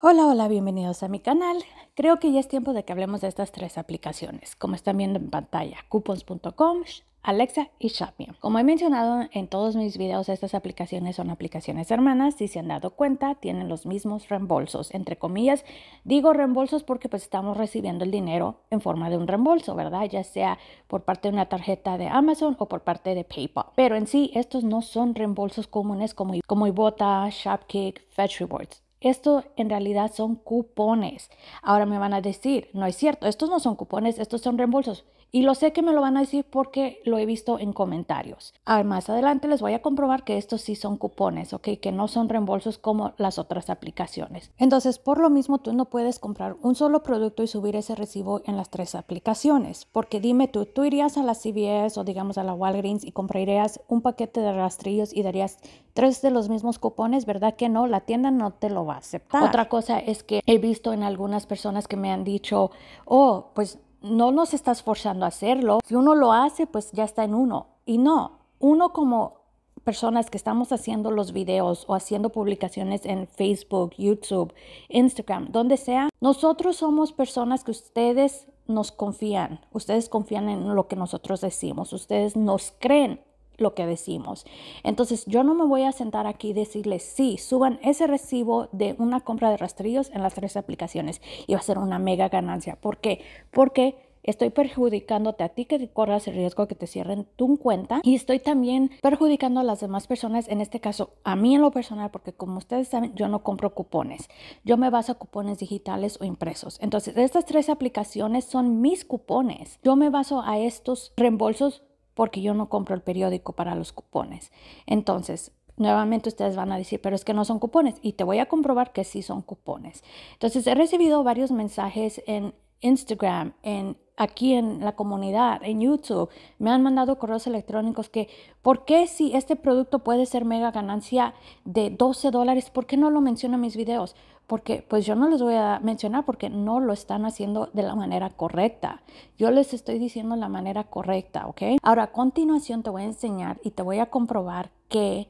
Hola, hola, bienvenidos a mi canal. Creo que ya es tiempo de que hablemos de estas tres aplicaciones, como están viendo en pantalla, coupons.com, Alexa y Shopmium. Como he mencionado en todos mis videos, estas aplicaciones son aplicaciones hermanas. Si se han dado cuenta, tienen los mismos reembolsos. Entre comillas, digo reembolsos porque pues estamos recibiendo el dinero en forma de un reembolso, ¿verdad? Ya sea por parte de una tarjeta de Amazon o por parte de PayPal. Pero en sí, estos no son reembolsos comunes como, como Ibota, Shopkick, Fetch Rewards. Esto en realidad son cupones. Ahora me van a decir, no es cierto, estos no son cupones, estos son reembolsos. Y lo sé que me lo van a decir porque lo he visto en comentarios. además más adelante les voy a comprobar que estos sí son cupones, ¿ok? Que no son reembolsos como las otras aplicaciones. Entonces, por lo mismo, tú no puedes comprar un solo producto y subir ese recibo en las tres aplicaciones. Porque dime tú, tú irías a la CVS o digamos a la Walgreens y comprarías un paquete de rastrillos y darías tres de los mismos cupones, ¿verdad que no? La tienda no te lo va a aceptar. Otra cosa es que he visto en algunas personas que me han dicho, oh, pues no nos estás forzando a hacerlo. Si uno lo hace, pues ya está en uno. Y no, uno como personas que estamos haciendo los videos o haciendo publicaciones en Facebook, YouTube, Instagram, donde sea, nosotros somos personas que ustedes nos confían, ustedes confían en lo que nosotros decimos, ustedes nos creen lo que decimos. Entonces, yo no me voy a sentar aquí y decirles, sí, suban ese recibo de una compra de rastrillos en las tres aplicaciones y va a ser una mega ganancia. ¿Por qué? Porque estoy perjudicándote a ti que corras el riesgo de que te cierren tu cuenta y estoy también perjudicando a las demás personas, en este caso a mí en lo personal, porque como ustedes saben, yo no compro cupones, yo me baso a cupones digitales o impresos. Entonces, estas tres aplicaciones son mis cupones, yo me baso a estos reembolsos porque yo no compro el periódico para los cupones. Entonces, nuevamente ustedes van a decir, pero es que no son cupones y te voy a comprobar que sí son cupones. Entonces, he recibido varios mensajes en, Instagram, en aquí en la comunidad, en YouTube, me han mandado correos electrónicos que, ¿por qué si este producto puede ser mega ganancia de 12 dólares, por qué no lo menciono en mis videos? Porque pues yo no les voy a mencionar porque no lo están haciendo de la manera correcta. Yo les estoy diciendo la manera correcta, ¿ok? Ahora, a continuación te voy a enseñar y te voy a comprobar que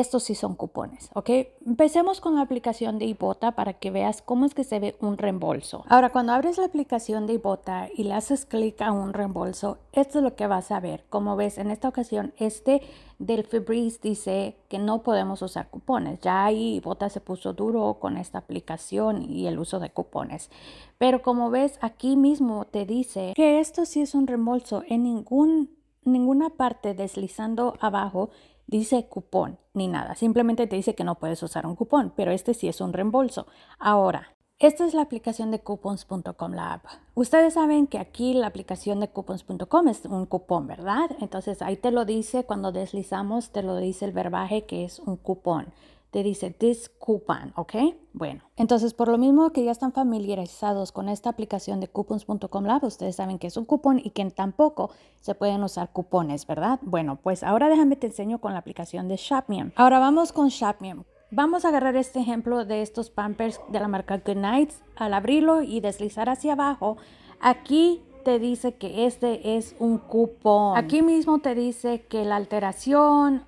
estos sí son cupones, ¿ok? Empecemos con la aplicación de Ibota para que veas cómo es que se ve un reembolso. Ahora, cuando abres la aplicación de Ibota y le haces clic a un reembolso, esto es lo que vas a ver. Como ves, en esta ocasión, este del Febreze dice que no podemos usar cupones. Ya ahí Ibota se puso duro con esta aplicación y el uso de cupones. Pero como ves, aquí mismo te dice que esto sí es un reembolso. En ningún, ninguna parte deslizando abajo dice cupón ni nada, simplemente te dice que no puedes usar un cupón, pero este sí es un reembolso. Ahora, esta es la aplicación de coupons.com, la app. Ustedes saben que aquí la aplicación de coupons.com es un cupón, ¿verdad? Entonces ahí te lo dice, cuando deslizamos, te lo dice el verbaje que es un cupón te dice this coupon, ¿ok? Bueno, entonces por lo mismo que ya están familiarizados con esta aplicación de coupons.com Lab, ustedes saben que es un cupón y que tampoco se pueden usar cupones, ¿verdad? Bueno, pues ahora déjame te enseño con la aplicación de Shopmium. Ahora vamos con Shopmium. Vamos a agarrar este ejemplo de estos pampers de la marca Good Nights. Al abrirlo y deslizar hacia abajo, aquí te dice que este es un cupón. Aquí mismo te dice que la alteración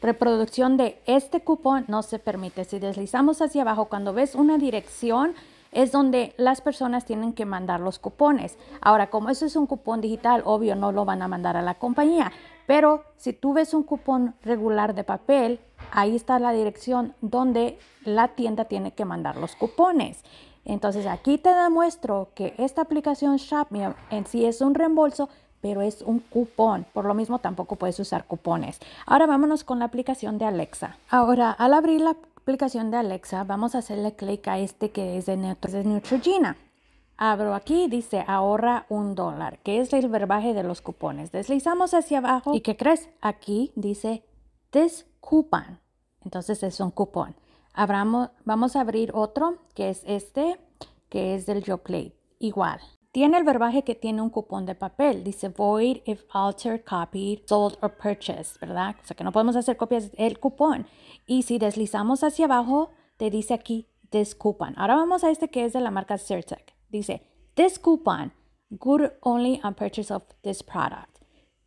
reproducción de este cupón no se permite. Si deslizamos hacia abajo, cuando ves una dirección, es donde las personas tienen que mandar los cupones. Ahora, como eso es un cupón digital, obvio no lo van a mandar a la compañía, pero si tú ves un cupón regular de papel, ahí está la dirección donde la tienda tiene que mandar los cupones. Entonces aquí te demuestro que esta aplicación ShopMe en sí es un reembolso, pero es un cupón. Por lo mismo tampoco puedes usar cupones. Ahora vámonos con la aplicación de Alexa. Ahora, al abrir la aplicación de Alexa, vamos a hacerle clic a este que es de, Neutrogena. Abro aquí, dice ahorra un dólar, que es el verbaje de los cupones. Deslizamos hacia abajo y ¿qué crees? Aquí dice this coupon. Entonces es un cupón. Abramos, vamos a abrir otro que es este, que es del Joclate. Igual, tiene el verbaje que tiene un cupón de papel. Dice void if altered, copied, sold or purchased, ¿verdad? O sea que no podemos hacer copias del cupón. Y si deslizamos hacia abajo, te dice aquí this coupon. Ahora vamos a este que es de la marca Certec. Dice this coupon, good only on purchase of this product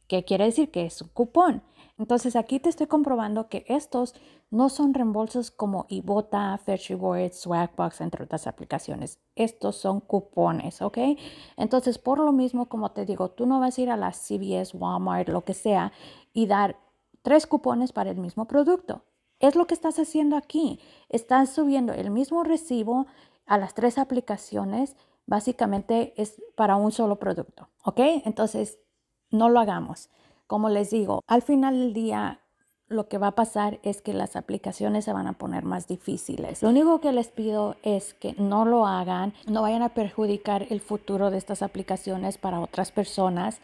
que quiere decir que es un cupón. Entonces aquí te estoy comprobando que estos no son reembolsos como Ibota, Fetch Rewards, Swagbox, entre otras aplicaciones. Estos son cupones, ¿ok? Entonces, por lo mismo, como te digo, tú no vas a ir a la CVS, Walmart, lo que sea, y dar tres cupones para el mismo producto. Es lo que estás haciendo aquí. Estás subiendo el mismo recibo a las tres aplicaciones. Básicamente es para un solo producto, ¿ok? Entonces, no lo hagamos. Como les digo, al final del día lo que va a pasar es que las aplicaciones se van a poner más difíciles. Lo único que les pido es que no lo hagan, no vayan a perjudicar el futuro de estas aplicaciones para otras personas.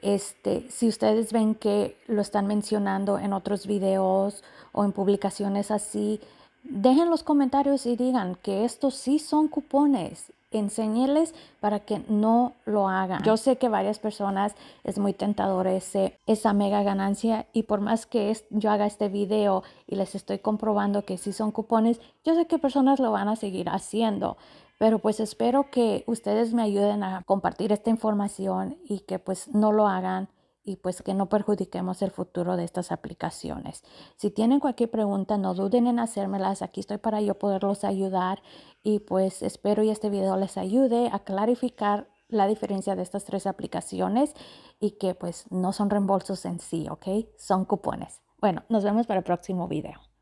Este, si ustedes ven que lo están mencionando en otros videos o en publicaciones así, dejen los comentarios y digan que estos sí son cupones enséñeles para que no lo hagan. Yo sé que varias personas es muy tentador esa mega ganancia y por más que yo haga este video y les estoy comprobando que sí son cupones, yo sé que personas lo van a seguir haciendo. Pero pues espero que ustedes me ayuden a compartir esta información y que pues no lo hagan y pues que no perjudiquemos el futuro de estas aplicaciones. Si tienen cualquier pregunta, no duden en hacérmelas. Aquí estoy para yo poderlos ayudar y pues espero y este video les ayude a clarificar la diferencia de estas tres aplicaciones y que pues no son reembolsos en sí, ¿ok? Son cupones. Bueno, nos vemos para el próximo video.